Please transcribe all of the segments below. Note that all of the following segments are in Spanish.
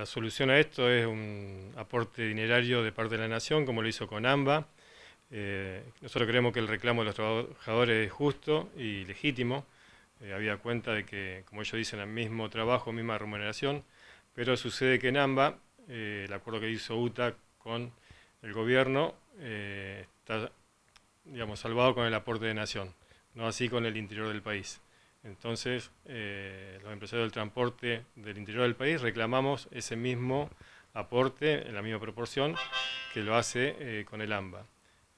la solución a esto es un aporte dinerario de parte de la Nación, como lo hizo con AMBA. Eh, nosotros creemos que el reclamo de los trabajadores es justo y legítimo. Eh, había cuenta de que, como ellos dicen, el mismo trabajo, misma remuneración, pero sucede que en AMBA, eh, el acuerdo que hizo UTA con el gobierno, está digamos, salvado con el aporte de Nación, no así con el interior del país. Entonces, eh, los empresarios del transporte del interior del país reclamamos ese mismo aporte en la misma proporción que lo hace eh, con el AMBA.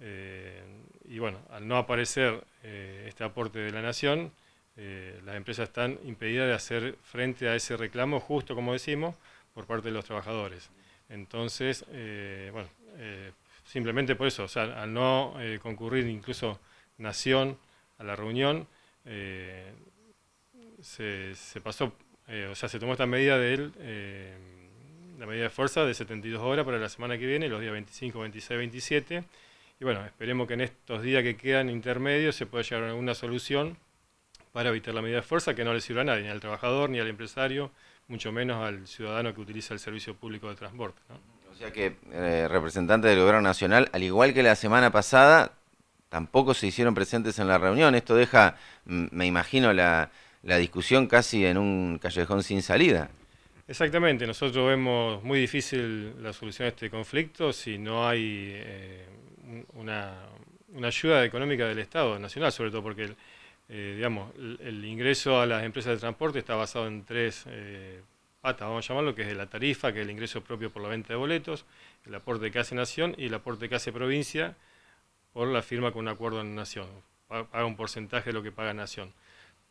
Eh, y bueno, al no aparecer este aporte de la Nación, las empresas están impedidas de hacer frente a ese reclamo, justo como decimos, por parte de los trabajadores. Entonces, bueno, simplemente por eso, o sea, al no concurrir incluso Nación a la reunión, eh, se, pasó, eh, o sea, se tomó esta medida de él, eh, la medida de fuerza de 72 horas para la semana que viene, los días 25, 26, 27. Y bueno, esperemos que en estos días que quedan intermedios se pueda llegar a alguna solución para evitar la medida de fuerza que no le sirve a nadie, ni al trabajador, ni al empresario, mucho menos al ciudadano que utiliza el servicio público de transporte. O sea que, eh, representantes del Gobierno Nacional, al igual que la semana pasada, tampoco se hicieron presentes en la reunión. Esto deja, me imagino, la, la discusión casi en un callejón sin salida. Exactamente, nosotros vemos muy difícil la solución a este conflicto si no hay eh, una, ayuda económica del Estado nacional, sobre todo porque eh, el, digamos, el, ingreso a las empresas de transporte está basado en tres eh, patas, vamos a llamarlo, que es la tarifa, que es el ingreso propio por la venta de boletos, el aporte que hace Nación y el aporte que hace Provincia por la firma con un acuerdo en Nación. Paga un porcentaje de lo que paga Nación.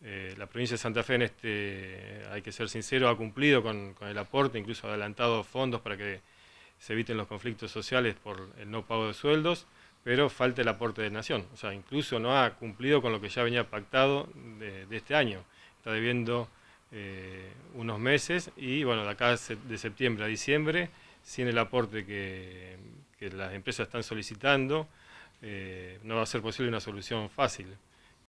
Eh, la provincia de Santa Fe, este, hay que ser sincero, ha cumplido con, el aporte, incluso ha adelantado fondos para que se eviten los conflictos sociales por el no pago de sueldos, pero falta el aporte de Nación. O sea, incluso no ha cumplido con lo que ya venía pactado de, este año. Está debiendo eh, unos meses y, bueno, de acá de septiembre a diciembre, sin el aporte que, las empresas están solicitando, eh, no va a ser posible una solución fácil.